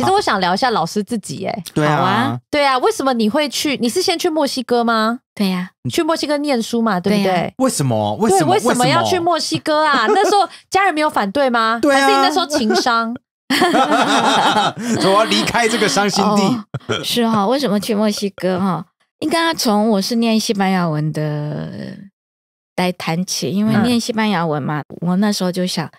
其实我想聊一下老师自己哎，对啊，对啊，为什么你会去？你是先去墨西哥吗？对呀，去墨西哥念书嘛，对不对？为什么？为什么？为什么要去墨西哥啊？那时候家人没有反对吗？对啊，那时候情商，我要离开这个伤心地，是哈？为什么去墨西哥哈？应该从我是念西班牙文的来谈起，因为念西班牙文嘛，我那时候就想。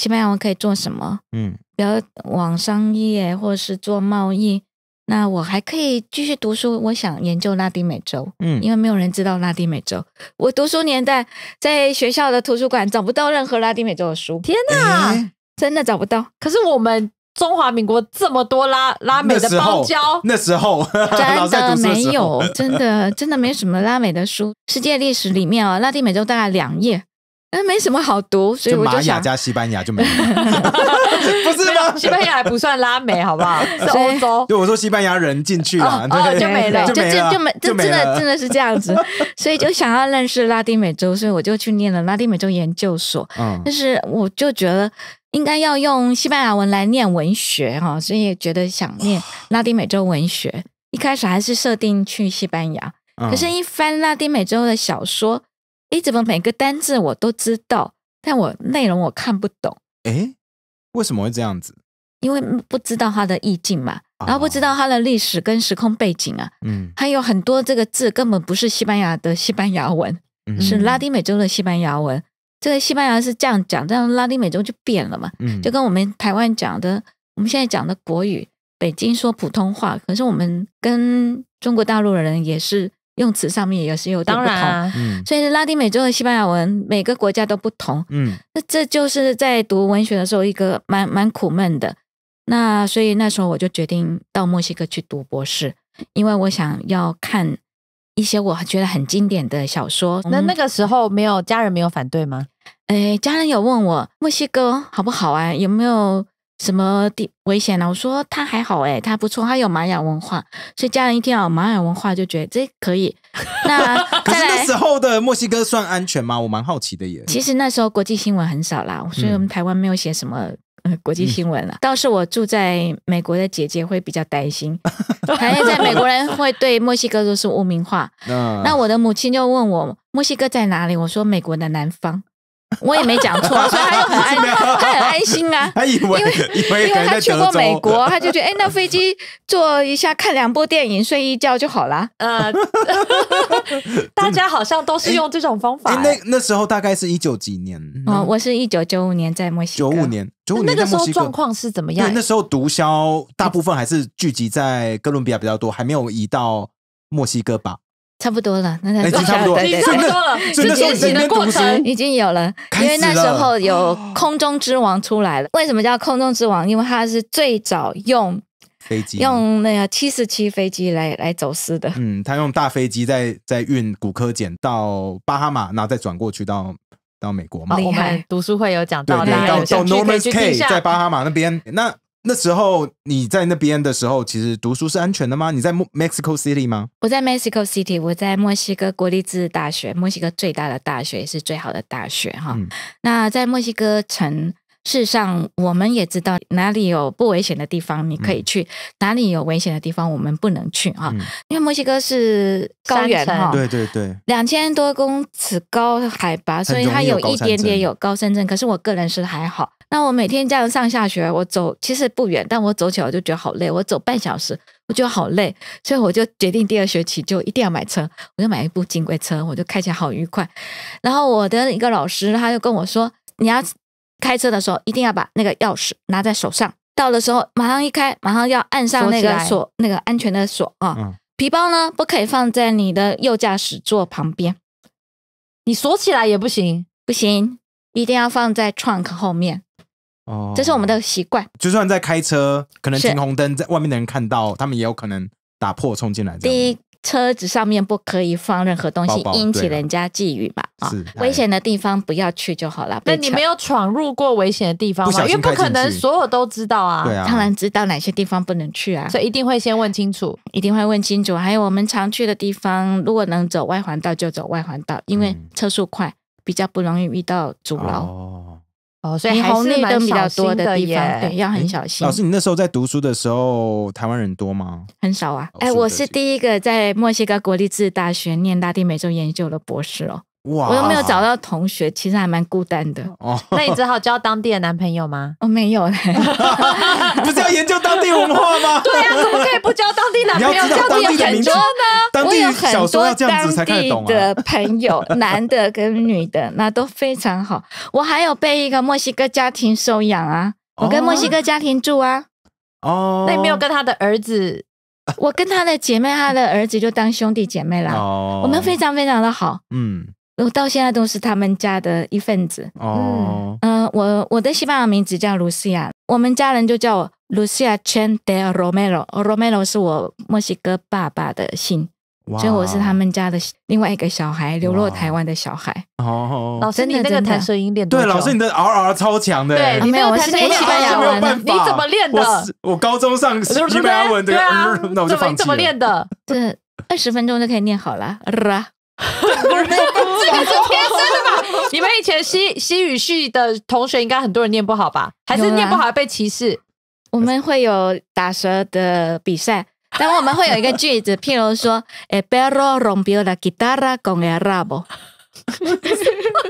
西班牙我可以做什么？嗯，比如往商业或是做贸易。那我还可以继续读书，我想研究拉丁美洲。嗯，因为没有人知道拉丁美洲。我读书年代，在学校的图书馆找不到任何拉丁美洲的书。天哪，真的找不到。可是我们中华民国这么多拉拉美的包教，那时候 真的没有，真的真的没什么拉美的书。世界历史里面啊，拉丁美洲大概两页。那没什么好读，所以我玛雅加西班牙就没。不是吗？西班牙还不算拉美，好不好？是欧洲。对，我说西班牙人进去了，哦，就没了，就就就没，就真的真的是这样子。所以就想要认识拉丁美洲，所以我就去念了拉丁美洲研究所。但是我就觉得应该要用西班牙文来念文学哈，所以也觉得想念拉丁美洲文学。一开始还是设定去西班牙，可是，一翻拉丁美洲的小说。你怎么每个单字我都知道，但我内容我看不懂？诶，为什么会这样子？因为不知道它的意境嘛，然后不知道它的历史跟时空背景啊。嗯，还有很多这个字根本不是西班牙的西班牙文，是拉丁美洲的西班牙文。这个西班牙是这样讲，这样拉丁美洲就变了嘛。嗯，就跟我们台湾讲的，我们现在讲的国语，北京说普通话，可是我们跟中国大陆的人也是。用词上面也是有点不同，所以拉丁美洲的西班牙文每个国家都不同，嗯，那这就是在读文学的时候一个蛮蛮苦闷的，那所以那时候我就决定到墨西哥去读博士，因为我想要看一些我觉得很经典的小说。那那个时候没有家人没有反对吗？哎，家人有问我墨西哥好不好啊？有没有？什么地危险呢？我说他还好哎，他不错，他有玛雅文化，所以家人一听到玛雅文化就觉得这可以。那那时候的墨西哥算安全吗？我蛮好奇的耶。其实那时候国际新闻很少啦，所以我们台湾没有写什么呃国际新闻了。倒是我住在美国的姐姐会比较担心，因 为在美国人会对墨西哥都是污名化。那我的母亲就问我墨西哥在哪里？我说美国的南方。我也没讲错，所以他很安，他很安心啊。他以为，因为因为他去过美国，他就觉得，哎，那飞机坐一下，看两部电影，睡一觉就好了。呃，大家好像都是用这种方法。那那时候大概是一九几年啊，我是一九九五年在墨西，九五年，九五年个时候状况是怎么样？那时候毒枭大部分还是聚集在哥伦比亚比较多，还没有移到墨西哥吧。差不多了，那那飞机差不多了，前行的过程已经有了，因为那时候有空中之王出来了。为什么叫空中之王？因为他是最早用飞机，用那个七十七飞机来来走私的。嗯，他用大飞机在在运骨科检到巴哈马，然后再转过去到到美国嘛。我们读书会有讲到那到到 Norman's 在巴哈马那边那。那时候你在那边的时候，其实读书是安全的吗？你在 Mexico City 吗？我在 Mexico City，我在墨西哥国立自治大学，墨西哥最大的大学也是最好的大学哈。那在墨西哥城。事实上，我们也知道哪里有不危险的地方你可以去，哪里有危险的地方我们不能去啊。因为墨西哥是高原哈，对对对，两千多公尺高海拔，所以它有一点点有高山症。可是我个人是还好。那我每天这样上下学，我走其实不远，但我走起来我就觉得好累。我走半小时，我觉得好累，所以我就决定第二学期就一定要买车，我就买一部金龟车，我就开起来好愉快。然后我的一个老师他就跟我说，你要。开车的时候一定要把那个钥匙拿在手上，到的时候马上一开，马上要按上那个锁，那个安全的锁啊。皮包呢不可以放在你的右驾驶座旁边，你锁起来也不行，不行，一定要放在 trunk 后面。哦，这是我们的习惯。就算在开车，可能停红灯，在外面的人看到，他们也有可能打破冲进来。第一，车子上面不可以放任何东西，引起人家觊觎。危险的地方不要去就好了。那你没有闯入过危险的地方吗？因为不可能所有都知道啊，当然知道哪些地方不能去啊，所以一定会先问清楚，一定会问清楚。还有我们常去的地方，如果能走外环道就走外环道，因为车速快，比较不容易遇到阻挠。哦，所以还是蛮较多的方，对，要很小心。老师，你那时候在读书的时候，台湾人多吗？很少啊。哎，我是第一个在墨西哥国立自大学念大地美洲研究的博士哦。我都没有找到同学，其实还蛮孤单的。哦，那你只好交当地的男朋友吗？我没有嘞，不是要研究当地文化吗？对啊，怎么可以不交当地男朋友？你要交当地很多呢。当地小说要这样子才看懂啊。我有很多当地的朋友，男的跟女的，那都非常好。我还有被一个墨西哥家庭收养啊，我跟墨西哥家庭住啊。哦，那没有跟他的儿子？我跟他的姐妹，他的儿子就当兄弟姐妹啦。哦，我们非常非常的好。嗯。我到现在都是他们家的一份子。哦，嗯，我我的西班牙名字叫 Lucia，我们家人就叫我 Lucia Chen de Romero。r o m e r o 是我墨西哥爸爸的姓，所以我是他们家的另外一个小孩，流落台湾的小孩。哦，老师，你那个弹舌音练对，老师你的 rr 超强的，对你没有谈成西班牙文，你怎么练的？我高中上西班牙文，对啊，那我就放弃怎么练的？这二十分钟就可以练好了。这个是天生的吧？你们以前西西语系的同学应该很多人念不好吧？还是念不好被歧视？我们会有打蛇的比赛，但我们会有一个句子，譬如说 e b e r o rompió la guitarra con el rabo，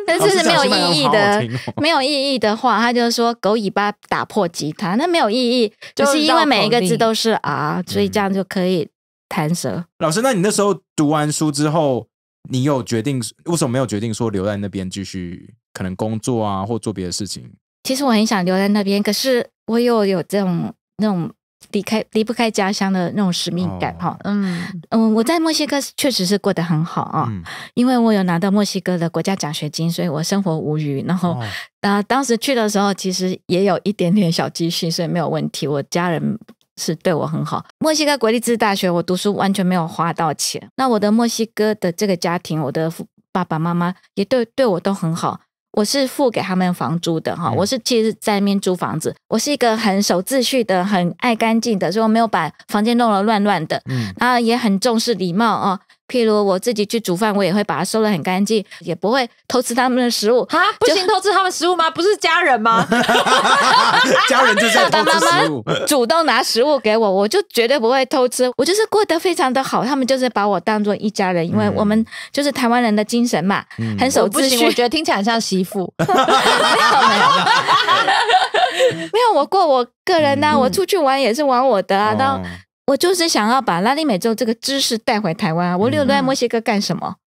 但是是没有意义的，没有意义的话，他就是说狗尾巴打破吉他，那没有意义，就是因为每一个字都是啊，所以这样就可以弹舌。老师，那你那时候读完书之后？你有决定？为什么没有决定说留在那边继续可能工作啊，或做别的事情？其实我很想留在那边，可是我又有这种那种离开离不开家乡的那种使命感哈。嗯嗯，我在墨西哥确实是过得很好啊，因为我有拿到墨西哥的国家奖学金，所以我生活无虞。然后啊，当时去的时候其实也有一点点小积蓄，所以没有问题。我家人。是对我很好。墨西哥国立自治大学，我读书完全没有花到钱。那我的墨西哥的这个家庭，我的爸爸妈妈也对对我都很好。我是付给他们房租的哈，我是其实在外面租房子。我是一个很守秩序的，很爱干净的，所以我没有把房间弄得乱乱的。嗯，后也很重视礼貌啊。譬如我自己去煮饭，我也会把它收的很干净，也不会偷吃他们的食物啊！不行，偷吃他们食物吗？不是家人吗？家人就是样偷吃食物，主动拿食物给我，我就绝对不会偷吃。我就是过得非常的好，他们就是把我当做一家人，因为我们就是台湾人的精神嘛，很守秩序。我觉得听起来像媳妇，没有没没有我过我个人呢，我出去玩也是玩我的啊，当。我就是想要把拉丁美洲这个知识带回台湾啊！我留在墨西哥干什么？